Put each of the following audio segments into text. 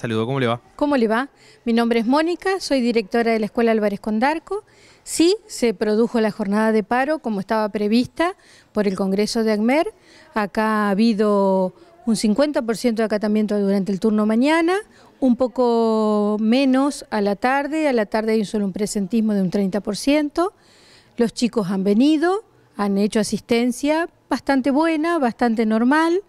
Saludo, ¿cómo le va? ¿Cómo le va? Mi nombre es Mónica, soy directora de la Escuela Álvarez Condarco. Sí, se produjo la jornada de paro como estaba prevista por el Congreso de ACMER. Acá ha habido un 50% de acatamiento durante el turno mañana, un poco menos a la tarde, a la tarde hay solo un presentismo de un 30%. Los chicos han venido, han hecho asistencia bastante buena, bastante normal,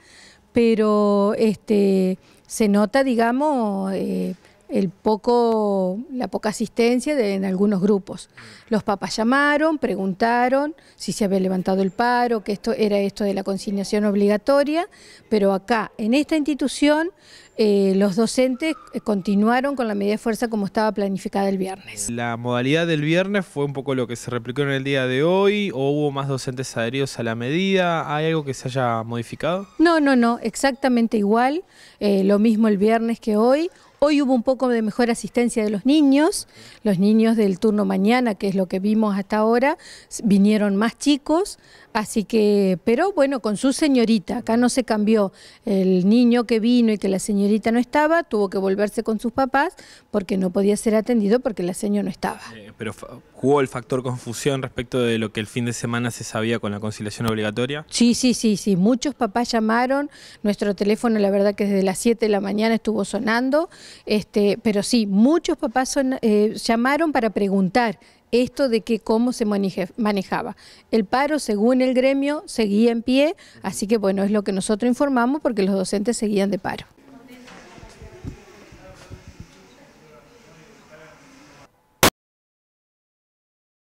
pero este se nota, digamos, eh, el poco, la poca asistencia de, en algunos grupos. Los papas llamaron, preguntaron si se había levantado el paro, que esto era esto de la consignación obligatoria, pero acá, en esta institución, eh, los docentes eh, continuaron con la medida de fuerza como estaba planificada el viernes. La modalidad del viernes fue un poco lo que se replicó en el día de hoy, o hubo más docentes adheridos a la medida, ¿hay algo que se haya modificado? No, no, no, exactamente igual, eh, lo mismo el viernes que hoy. Hoy hubo un poco de mejor asistencia de los niños, los niños del turno mañana, que es lo que vimos hasta ahora, vinieron más chicos, así que, pero bueno, con su señorita, acá no se cambió, el niño que vino y que la señorita señorita no estaba, tuvo que volverse con sus papás porque no podía ser atendido porque la señora no estaba. Eh, pero jugó el factor confusión respecto de lo que el fin de semana se sabía con la conciliación obligatoria. Sí, sí, sí, sí. Muchos papás llamaron. Nuestro teléfono, la verdad que desde las 7 de la mañana estuvo sonando. Este, pero sí, muchos papás eh, llamaron para preguntar esto de que cómo se manejaba. El paro, según el gremio, seguía en pie, así que bueno, es lo que nosotros informamos porque los docentes seguían de paro.